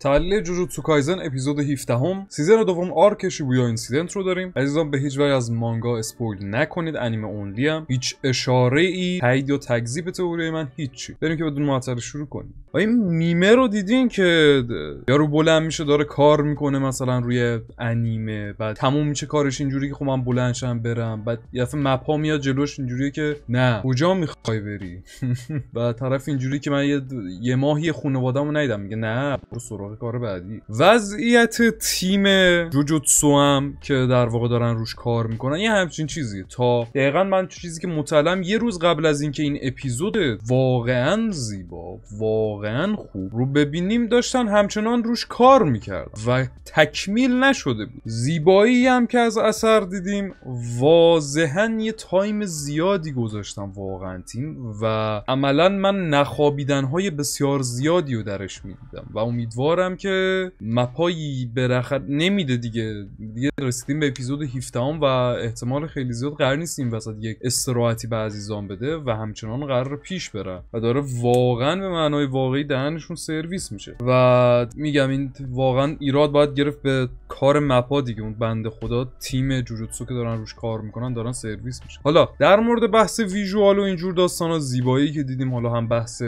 تحلیل تو کایزن اپیزود 17 هم سیزن دوم آرک شیبویا اینسیدنت رو داریم عزیزان به هیچ وجه از مانگا اسپویل نکنید انیمه اونلی هم هیچ اشاره ای تایید یا تکذیب تئوری من هیچی بریم که بدون معطل شروع کنیم آیا میمه رو دیدین که یارو بلند میشه داره کار میکنه مثلا روی انیمه بعد تموم میشه کارش اینجوری که خب من بلند شم برم بعد یه دفعه مپا میاد جلوش اینجوریه که نه کجا میخوای بری و طرف اینجوری که من یه, یه ماهی خانواده‌مو ندیدم میگه نه برو سراغ کار بعدی وضعیت تیم جوجوتسو هم که در واقع دارن روش کار میکنن یه همچین چیزی تا دقیقا من چیزی که مطلعم یه روز قبل از اینکه این اپیزود واقعا زیبا واقعا خوب رو ببینیم داشتن همچنان روش کار میکرد و تکمیل نشده بود زیبایی هم که از اثر دیدیم واضحا یه تایم زیادی گذاشتم واقعا تیم و عملا من نخوابیدن های بسیار زیادی رو درش میدیدم و امیدوار امیدوارم که مپایی برخط نمیده دیگه دیگه رسیدیم به اپیزود 17 و احتمال خیلی زیاد قرار نیست این وسط یک استراحتی به عزیزان بده و همچنان قرار پیش بره و داره واقعا به معنای واقعی دهنشون سرویس میشه و میگم این واقعا ایراد باید گرفت به کار مپا دیگه اون بنده خدا تیم جوجوتسو که دارن روش کار میکنن دارن سرویس میشه حالا در مورد بحث ویژوال و اینجور داستانا زیبایی که دیدیم حالا هم بحث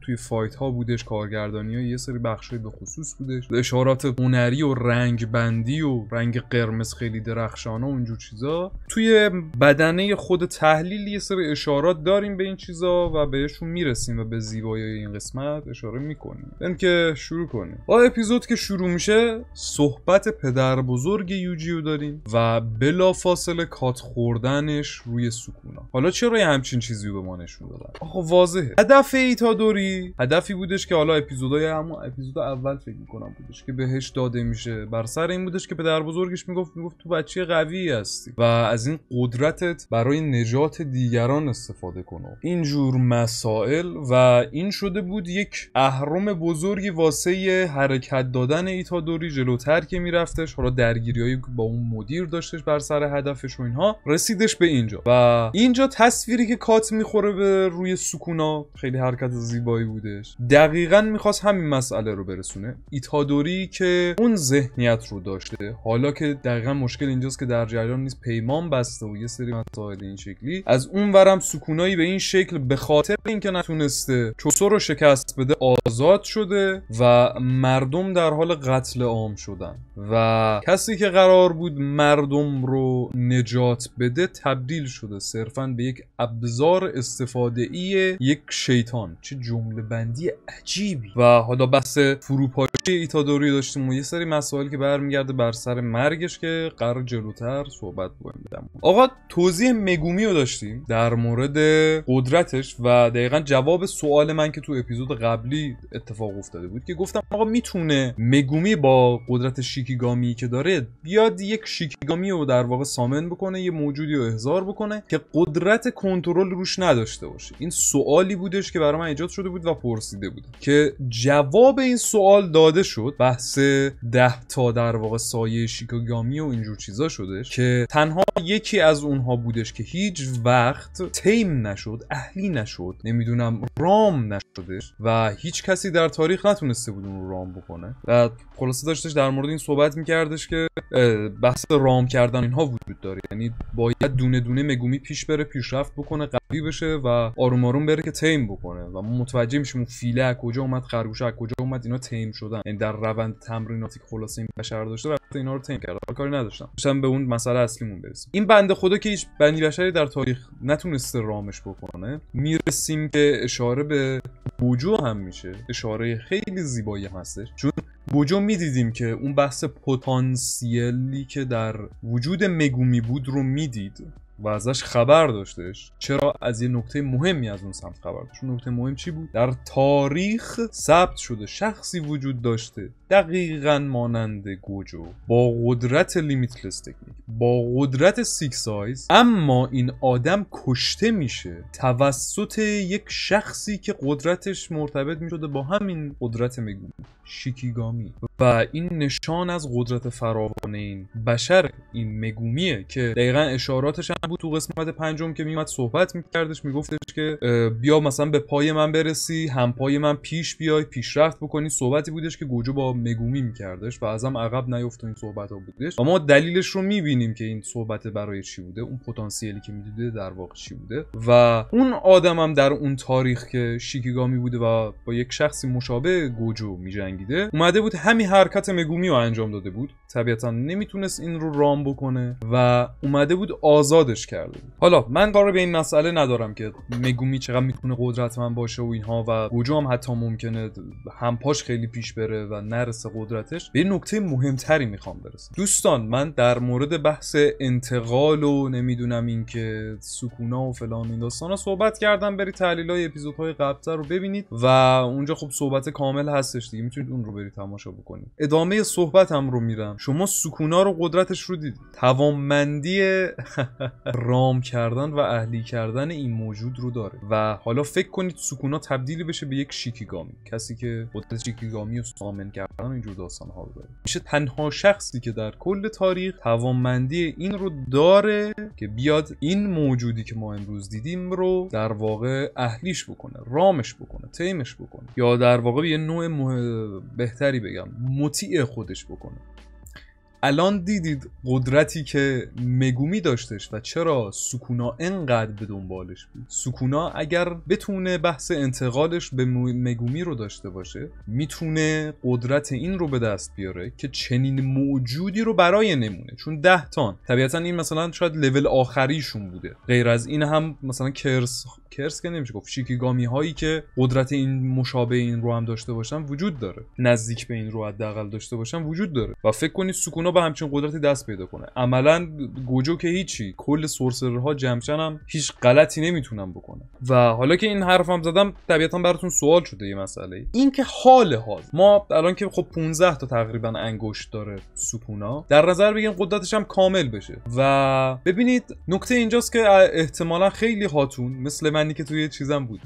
توی فایت ها بودش کارگردانی ها یه سری بخشای به خصوص بودش اشارات هنری و رنگ بندی و رنگ قرمز خیلی درخشانه و اونجور چیزا توی بدنه خود تحلیل یه سری اشارات داریم به این چیزا و بهشون میرسیم و به زیبایی این قسمت اشاره میکنیم بریم که شروع کنیم با اپیزود که شروع میشه صحبت پدر بزرگ یوجیو داریم و بلا فاصله کات خوردنش روی سکونا حالا چرا یه همچین چیزی به ما نشون دادن آخه واضحه هدف ایتادوری هدفی بودش که حالا اپیزودهای همون اپیزود اول اول فکر میکنم بودش که بهش داده میشه بر سر این بودش که پدر بزرگش میگفت میگفت تو بچه قوی هستی و از این قدرتت برای نجات دیگران استفاده این جور مسائل و این شده بود یک اهرم بزرگی واسه حرکت دادن ایتادوری جلوتر که میرفتش حالا درگیری با اون مدیر داشتش بر سر هدفش و اینها رسیدش به اینجا و اینجا تصویری که کات میخوره به روی سکونا خیلی حرکت زیبایی بودش دقیقا میخواست همین مسئله رو برسونه ایتادوری که اون ذهنیت رو داشته حالا که دقیقا مشکل اینجاست که در جریان نیست پیمان بسته و یه سری مسائل این شکلی از اون ورم سکونایی به این شکل به خاطر اینکه نتونسته چوسو رو شکست بده آزاد شده و مردم در حال قتل عام شدن و کسی که قرار بود مردم رو نجات بده تبدیل شده صرفا به یک ابزار استفاده ای یک شیطان چه جمله بندی عجیبی و حالا بحث فرو فروپاشی ایتادوری داشتیم و یه سری مسائلی که برمیگرده بر سر مرگش که قرار جلوتر صحبت بکنیم آقا توضیح مگومی رو داشتیم در مورد قدرتش و دقیقا جواب سوال من که تو اپیزود قبلی اتفاق افتاده بود که گفتم آقا میتونه مگومی با قدرت شیکیگامی که داره بیاد یک شیکیگامی رو در واقع سامن بکنه یه موجودی رو احضار بکنه که قدرت کنترل روش نداشته باشه این سوالی بودش که برای من ایجاد شده بود و پرسیده بود که جواب این سوال داده شد بحث ده تا در واقع سایه شیکوگامی و اینجور چیزا شده که تنها یکی از اونها بودش که هیچ وقت تیم نشد اهلی نشد نمیدونم رام نشدش و هیچ کسی در تاریخ نتونسته بود اون رو رام بکنه و خلاصه داشتش در مورد این صحبت میکردش که بحث رام کردن اینها وجود داره یعنی باید دونه دونه مگومی پیش بره پیشرفت بکنه قوی بشه و آروم آروم بره که تیم بکنه و متوجه میشیم اون فیله کجا اومد خرگوش کجا اومد اینا تیم شدن یعنی در روند تمریناتی خلاصه این بشر داشته البته اینا رو تیم کرده کاری نداشتم داشتم به اون مسئله اصلیمون برسیم این بنده خدا که هیچ بنی بشری در تاریخ نتونسته رامش بکنه میرسیم که اشاره به بوجو هم میشه اشاره خیلی زیبایی هستش چون بوجو میدیدیم که اون بحث پتانسیلی که در وجود مگومی بود رو میدید و ازش خبر داشتش چرا از یه نکته مهمی از اون سمت خبر داشت نکته مهم چی بود در تاریخ ثبت شده شخصی وجود داشته دقیقا مانند گوجو با قدرت لیمیتلس تکنیک با قدرت سیک سایز اما این آدم کشته میشه توسط یک شخصی که قدرتش مرتبط میشده با همین قدرت میگونی شیکیگامی و این نشان از قدرت فراوان این بشر این مگومیه که دقیقا اشاراتش هم بود تو قسمت پنجم که میمد صحبت میکردش میگفتش که بیا مثلا به پای من برسی هم پای من پیش بیای پیشرفت بکنی صحبتی بودش که گوجو با مگومی میکردش و ازم عقب نیفت این صحبت ها بودش و ما دلیلش رو میبینیم که این صحبت برای چی بوده اون پتانسیلی که میدیده در واقع چی بوده و اون آدمم در اون تاریخ که شیکیگامی بوده و با یک شخصی مشابه گوجو میجنگیده اومده بود همین حرکت مگومی رو انجام داده بود طبیعتا نمیتونست این رو رام بکنه و اومده بود آزادش کرده بود حالا من قرار به این مسئله ندارم که مگومی چقدر میتونه قدرتمند باشه و اینها و گوجو هم حتی ممکنه همپاش خیلی پیش بره و نرسه قدرتش به نکته مهمتری میخوام برسم دوستان من در مورد بحث انتقال و نمیدونم اینکه سکونا و فلان این داستانا صحبت کردم برید تحلیل اپیزودهای قبلتر رو ببینید و اونجا خب صحبت کامل هستش دیگه میتونید اون رو برید تماشا بکنید ادامه صحبتم رو میرم شما سکونا رو قدرتش رو دیدید توانمندی رام کردن و اهلی کردن این موجود رو داره و حالا فکر کنید سکونا تبدیل بشه به یک شیکیگامی کسی که قدرت شیکیگامی و سامن کردن اینجور داستان ها رو داره میشه تنها شخصی که در کل تاریخ توانمندی این رو داره که بیاد این موجودی که ما امروز دیدیم رو در واقع اهلیش بکنه رامش بکنه تیمش بکنه یا در واقع یه نوع بهتری بگم مطیع خودش بکنه الان دیدید قدرتی که مگومی داشتش و چرا سکونا انقدر به دنبالش بود سکونا اگر بتونه بحث انتقالش به مگومی رو داشته باشه میتونه قدرت این رو به دست بیاره که چنین موجودی رو برای نمونه چون ده تان طبیعتا این مثلا شاید لول آخریشون بوده غیر از این هم مثلا کرس کرس که نمیشه گفت شیکیگامی هایی که قدرت این مشابه این رو هم داشته باشن وجود داره نزدیک به این رو حداقل داشته باشن وجود داره و فکر کنید سکونا به همچین قدرتی دست پیدا کنه عملا گوجو که هیچی کل سورسرها جمشن هم هیچ غلطی نمیتونن بکنه و حالا که این حرفم زدم طبیعتا براتون سوال شده یه مسئله این که حال حال ما الان که خب 15 تا تقریبا انگشت داره سکونا در نظر بگیم قدرتش هم کامل بشه و ببینید نکته اینجاست که احتمالا خیلی هاتون مثل من منی که توی چیزم بود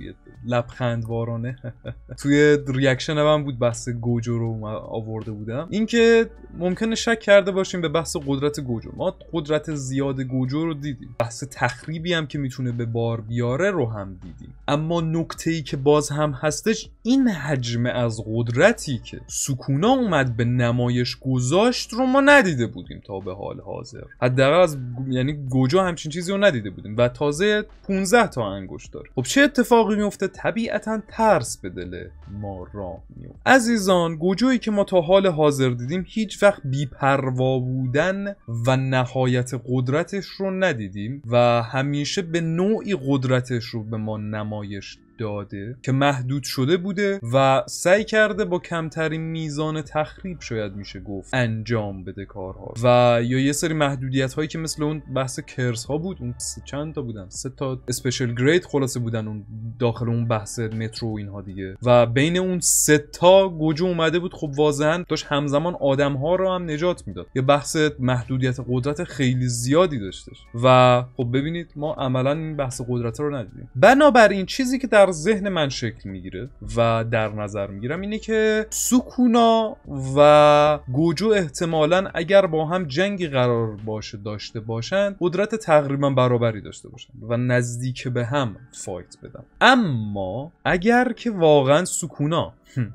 وارانه توی ریاکشن هم بود بحث گوجو رو آورده بودم اینکه ممکنه شک کرده باشیم به بحث قدرت گوجو ما قدرت زیاد گوجو رو دیدیم بحث تخریبی هم که میتونه به بار بیاره رو هم دیدیم اما نکته ای که باز هم هستش این حجم از قدرتی که سکونا اومد به نمایش گذاشت رو ما ندیده بودیم تا به حال حاضر حداقل از یعنی گوجو همچین چیزی رو ندیده بودیم و تازه 15 تا انگشت وجود خب چه اتفاقی میفته طبیعتا ترس به دل ما را میفته عزیزان گوجویی که ما تا حال حاضر دیدیم هیچ وقت بیپروا بودن و نهایت قدرتش رو ندیدیم و همیشه به نوعی قدرتش رو به ما نمایش داده که محدود شده بوده و سعی کرده با کمترین میزان تخریب شاید میشه گفت انجام بده کارها و یا یه سری محدودیت هایی که مثل اون بحث کرس ها بود اون چند تا بودن سه تا اسپشیال گرید خلاصه بودن اون داخل اون بحث مترو و اینها دیگه و بین اون سه تا گوجه اومده بود خب واضحا داشت همزمان آدم ها رو هم نجات میداد یه بحث محدودیت قدرت خیلی زیادی داشتش و خب ببینید ما عملا این بحث قدرت رو ندیدیم بنابراین چیزی که در در ذهن من شکل میگیره و در نظر میگیرم اینه که سکونا و گوجو احتمالا اگر با هم جنگی قرار باشه داشته باشند قدرت تقریبا برابری داشته باشند و نزدیک به هم فایت بدم اما اگر که واقعا سکونا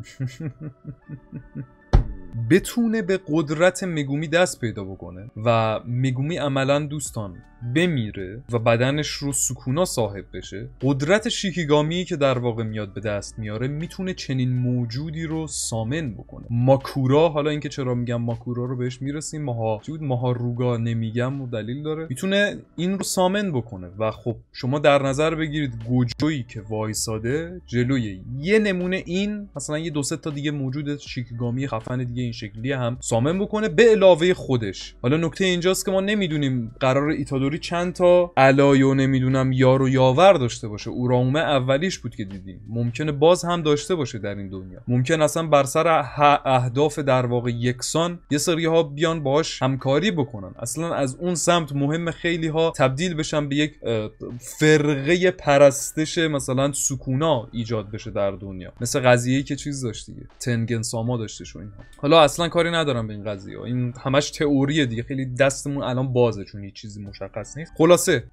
بتونه به قدرت مگومی دست پیدا بکنه و مگومی عملا دوستان بمیره و بدنش رو سکونا صاحب بشه قدرت شیکیگامی که در واقع میاد به دست میاره میتونه چنین موجودی رو سامن بکنه ماکورا حالا اینکه چرا میگم ماکورا رو بهش میرسیم ماها جود ماها روگا نمیگم و دلیل داره میتونه این رو سامن بکنه و خب شما در نظر بگیرید گوجویی که وایساده جلوی یه نمونه این مثلا یه دو تا دیگه موجود شیکیگامی خفن دیگه این شکلی هم سامن بکنه به علاوه خودش حالا نکته اینجاست که ما نمیدونیم قرار ایتاد چطوری چند تا علایو نمیدونم یار و یاور داشته باشه اورامومه اولیش بود که دیدیم ممکنه باز هم داشته باشه در این دنیا ممکن اصلا بر سر اهداف در واقع یکسان یه سری ها بیان باهاش همکاری بکنن اصلا از اون سمت مهم خیلی ها تبدیل بشن به یک فرقه پرستش مثلا سکونا ایجاد بشه در دنیا مثل قضیه که چیز داشت دیگه تنگن ساما داشته شو حالا اصلا کاری ندارم به این قضیه این همش تئوریه دیگه خیلی دستمون الان بازه چون یه چیزی مشخص خلاصه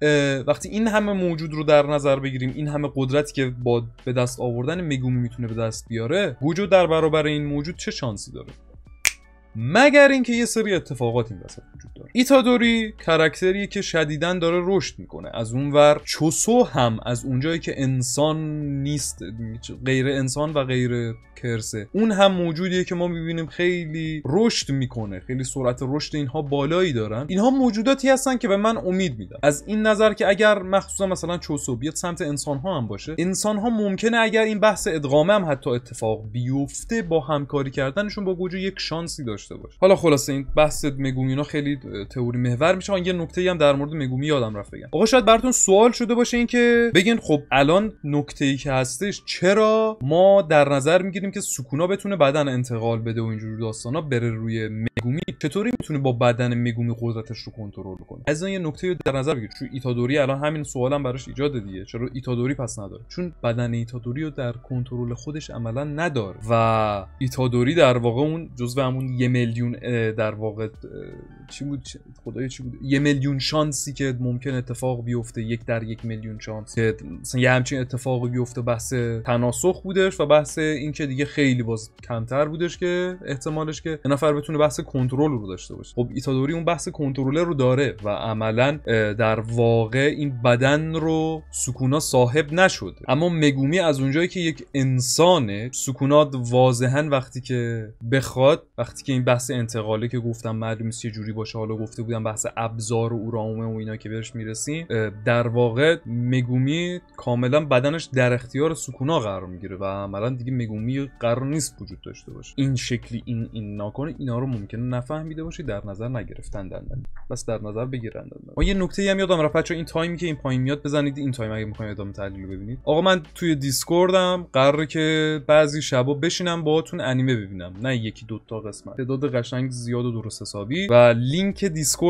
وقتی این همه موجود رو در نظر بگیریم این همه قدرتی که با به دست آوردن میگومی میتونه به دست بیاره وجود در برابر این موجود چه شانسی داره مگر اینکه یه سری اتفاقات این وسط وجود داره ایتادوری کرکتریه که شدیدا داره رشد میکنه از اون ور چوسو هم از اونجایی که انسان نیست غیر انسان و غیر کرسه اون هم موجودیه که ما میبینیم خیلی رشد میکنه خیلی سرعت رشد اینها بالایی دارن اینها موجوداتی هستن که به من امید میدن از این نظر که اگر مخصوصا مثلا چوسو بیاد سمت انسان ها هم باشه انسان ها ممکنه اگر این بحث ادغامه هم حتی اتفاق بیفته با همکاری کردنشون با گوجه یک شانسی داشته باشه حالا خلاصه این بحث مگومینا خیلی تئوری محور میشه اون یه نکته هم در مورد مگومی یادم رفت بگم آقا شاید براتون سوال شده باشه اینکه بگین خب الان نکته ای که هستش چرا ما در نظر میگیریم که سکونا بتونه بدن انتقال بده و اینجور داستانا بره روی مگومی چطوری میتونه با بدن مگومی قدرتش رو کنترل کنه از این یه نکته رو در نظر بگیر چون ایتادوری الان همین سوالم هم براش ایجاد دیگه چرا ایتادوری پس نداره چون بدن ایتادوری رو در کنترل خودش عملا نداره و ایتادوری در واقع اون جزو همون یه میلیون در واقع چی بود خدای چی بود یه میلیون شانسی که ممکن اتفاق بیفته یک در یک میلیون شانس که مثلا یه همچین اتفاقی بیفته بحث تناسخ بودش و بحث اینکه دیگه خیلی باز کمتر بودش که احتمالش که یه نفر بتونه بحث کنترل رو داشته باشه خب ایتادوری اون بحث کنترل رو داره و عملا در واقع این بدن رو سکونا صاحب نشد اما مگومی از اونجایی که یک انسان سکونات واضحا وقتی که بخواد وقتی که این بحث انتقاله که گفتم معلوم جوری باشه حالا گفته بودم بحث ابزار و اورامومه و اینا که بهش میرسیم در واقع مگومی کاملا بدنش در اختیار سکونا قرار میگیره و عملا دیگه مگومی قرار نیست وجود داشته باشه این شکلی این این ناکنه اینا رو ممکنه نفهمیده باشی در نظر نگرفتن دندن بس در نظر بگیرن ما یه نکته هم یادم رفت چون این تایمی که این پایین میاد بزنید این تایم اگه میخواین ادامه تحلیل ببینید آقا من توی دیسکوردم قراره که بعضی شبا بشینم باهاتون انیمه ببینم نه یکی دو تا قسمت تعداد قشنگ زیاد و درست حسابی و لینک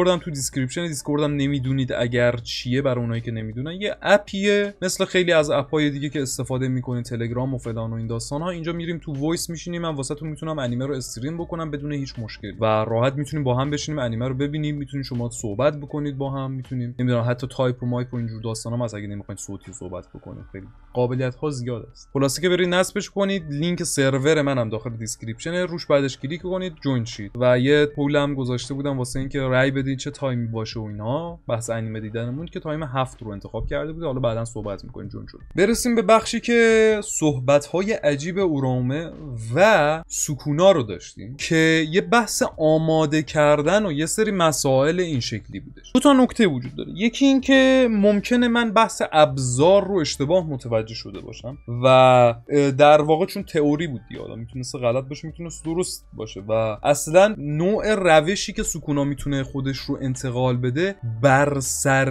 هم تو دیسکریپشن دیسکوردم نمیدونید اگر چیه برای اونایی که نمیدونن یه اپیه مثل خیلی از اپای دیگه که استفاده میکنین تلگرام و فلان این داستان ها اینجا میریم تو وایس میشینیم من تو میتونم انیمه رو استریم بکنم بدون هیچ مشکل و راحت میتونیم با هم بشینیم انیمه رو ببینیم میتونیم شما صحبت بکنید با هم میتونیم نمیدونم حتی تایپ و مایپ و اینجور داستانا هم از اگه نمیخواید صوتی صحبت بکنید خیلی قابلیت ها زیاد است خلاصه که برید نصبش کنید لینک سرور منم داخل دیسکریپشن روش بعدش کلیک کنید جوین شید و یه پولم گذاشته بودم واسه اینکه رأی بدین چه تایمی باشه و اینا بحث انیمه دیدنمون که تایم هفت رو انتخاب کرده بود حالا بعدا صحبت میکنیم جون جون برسیم به بخشی که صحبت های عجیب اورامه و سکونا رو داشتیم که یه بحث آماده کردن و یه سری مسائل این شکلی بودش دو تا نکته وجود داره یکی اینکه ممکنه من بحث ابزار رو اشتباه متوجه شده باشم و در واقع چون تئوری بود دیگه میتونست غلط باشه میتونست درست باشه و اصلا نوع روشی که سکونا میتونه خودش رو انتقال بده بر سر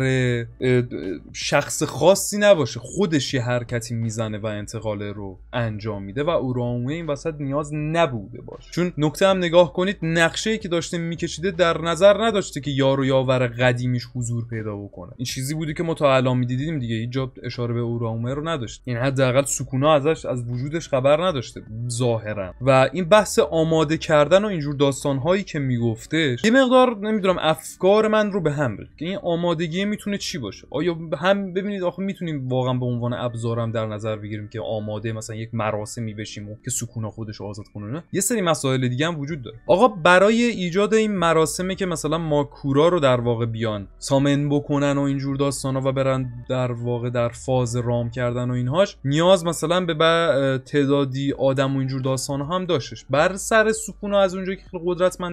شخص خاصی نباشه خودش یه حرکتی میزنه و انتقال رو انجام میده و اورانوه این وسط نیاز نبوده باشه چون نکته هم نگاه کنید نقشه که داشته میکشیده در نظر نداشته که یار و یاور قدیمیش حضور پیدا بکنه این چیزی بوده که ما تا الان میدیدیم دیگه اینجا اشاره به اورانوه رو نداشت یعنی حداقل سکونا ازش از وجودش خبر نداشته ظاهرا و این بحث آماده کردن و اینجور هایی که میگفتش یه مقدار نمیدونم افکار من رو به هم بره که این آمادگی میتونه چی باشه آیا هم ببینید آخه میتونیم واقعا به عنوان ابزارم در نظر بگیریم که آماده مثلا یک مراسمی بشیم و که سکون خودش رو آزاد کنه یه سری مسائل دیگه هم وجود داره آقا برای ایجاد این مراسمه که مثلا ماکورا رو در واقع بیان سامن بکنن و اینجور داستانا و برن در واقع در فاز رام کردن و اینهاش نیاز مثلا به تعدادی آدم و اینجور داستانا هم داشتش بر سر سکون از اونجا که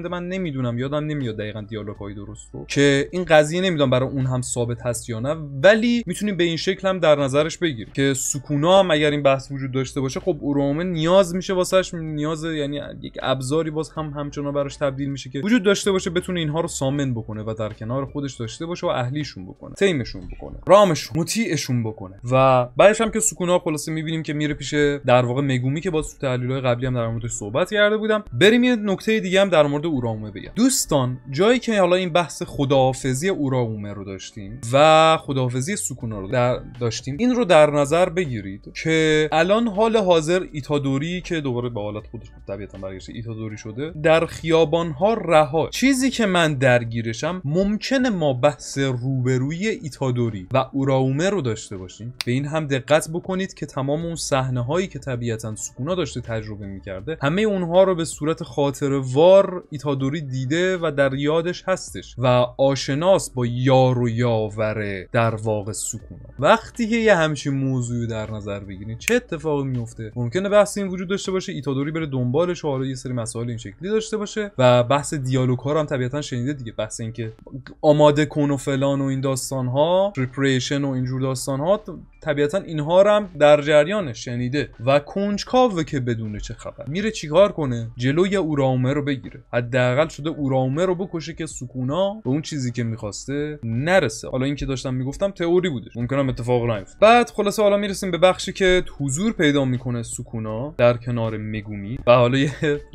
من نمیدونم یادم نمیاد دقیقا دیالوگ های درست که این قضیه نمیدونم برای اون هم ثابت هست یا نه ولی میتونیم به این شکل هم در نظرش بگیریم که سکونا هم اگر این بحث وجود داشته باشه خب اورومه نیاز میشه واسش نیاز یعنی یک ابزاری باز هم همچنان براش تبدیل میشه که وجود داشته باشه بتونه اینها رو سامن بکنه و در کنار خودش داشته باشه و اهلیشون بکنه تیمشون بکنه رامشون مطیعشون بکنه و بعدش هم که سکونا خلاصه میبینیم که میره پیش در واقع میگومی که باز تو تحلیل های قبلی هم در موردش صحبت کرده بودم بریم یه نکته دیگه هم در مورد اورامه بگم دوستان جایی که حالا این بحث خداحافظی اوراومه رو داشتیم و خداحافظی سکونا رو داشتیم این رو در نظر بگیرید که الان حال حاضر ایتادوری که دوباره به حالت خودش طبیعتا برگشته ایتادوری شده در خیابان ها رها چیزی که من درگیرشم ممکنه ما بحث روبروی ایتادوری و اوراومه رو داشته باشیم به این هم دقت بکنید که تمام اون صحنه هایی که طبیعتا سکونا داشته تجربه میکرده همه اونها رو به صورت خاطره وار ایتادوری دیده و در خودش هستش و آشناس با یار و یاور در واقع سکونه وقتی که یه همچین موضوعی در نظر بگیرین چه اتفاقی میفته ممکنه بحث این وجود داشته باشه ایتادوری بره دنبالش و حالا یه سری مسائل این شکلی داشته باشه و بحث دیالوگ ها هم طبیعتا شنیده دیگه بحث اینکه آماده کن و فلان و این داستان ها پریپریشن و اینجور داستان ها طبیعتا اینها هم در جریان شنیده و کنجکاوه که بدونه چه خبر میره چیکار کنه جلوی اورامه رو بگیره حداقل شده اورامه رو بکشه که سکونا به اون چیزی که میخواسته نرسه حالا این که داشتم میگفتم تئوری بودش ممکنم اتفاق نیفته بعد خلاصه حالا میرسیم به بخشی که حضور پیدا میکنه سکونا در کنار مگومی و حالا یه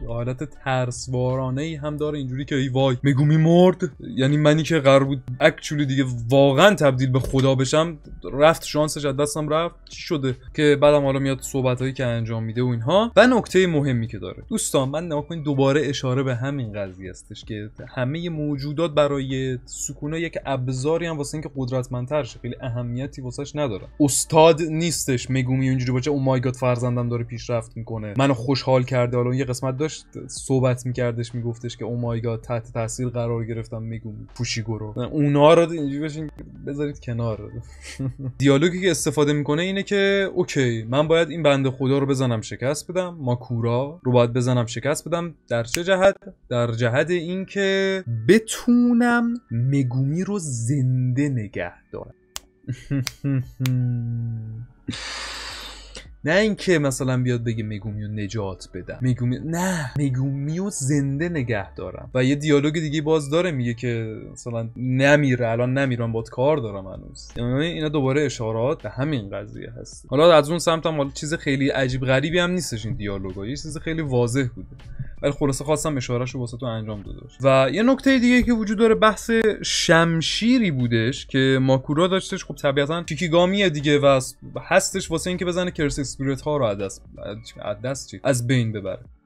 حالت ترسوارانه ای هم داره اینجوری که ای وای مگومی مرد یعنی منی که قرار بود اکچولی دیگه واقعا تبدیل به خدا بشم رفت شانسش از دستم رفت چی شده که بعدم حالا میاد صحبتایی که انجام میده و اینها و نکته مهمی که داره دوستان من نگاه دوباره اشاره به همین قضیه هستش که همه موجودات برای سکونه یک ابزاری هم واسه اینکه قدرتمندتر شه خیلی اهمیتی واسش نداره استاد نیستش مگومی اونجوری باشه او مای گاد فرزندم داره پیشرفت میکنه منو خوشحال کرده حالا یه قسمت داشت صحبت میکردش میگفتش که او مای گاد تحت تاثیر قرار گرفتم میگومی پوشیگورو اونا رو اینجوری بشین بذارید کنار دیالوگی که استفاده میکنه اینه که اوکی من باید این بنده خدا رو بزنم شکست بدم ماکورا رو باید بزنم شکست بدم در چه جهت در جهت اینکه بتونم مگومی رو زنده نگه دارم نه اینکه مثلا بیاد بگه رو نجات بدم مگومی نه مگومی رو زنده نگه دارم و یه دیالوگ دیگه باز داره میگه که مثلا نمیره الان نمیرم باد کار دارم هنوز یعنی اینا دوباره اشارات به همین قضیه هست حالا از اون سمت هم چیز خیلی عجیب غریبی هم نیستش این دیالوگ یه چیز خیلی واضح بوده ولی خلاصه خواستم اشارهشو واسه تو انجام داداش و یه نکته دیگه که وجود داره بحث شمشیری بودش که ماکورا داشتش خب طبیعتا گامیه دیگه و هستش واسه اینکه بزنه کرس اسپریت ها رو از دست از بین ببره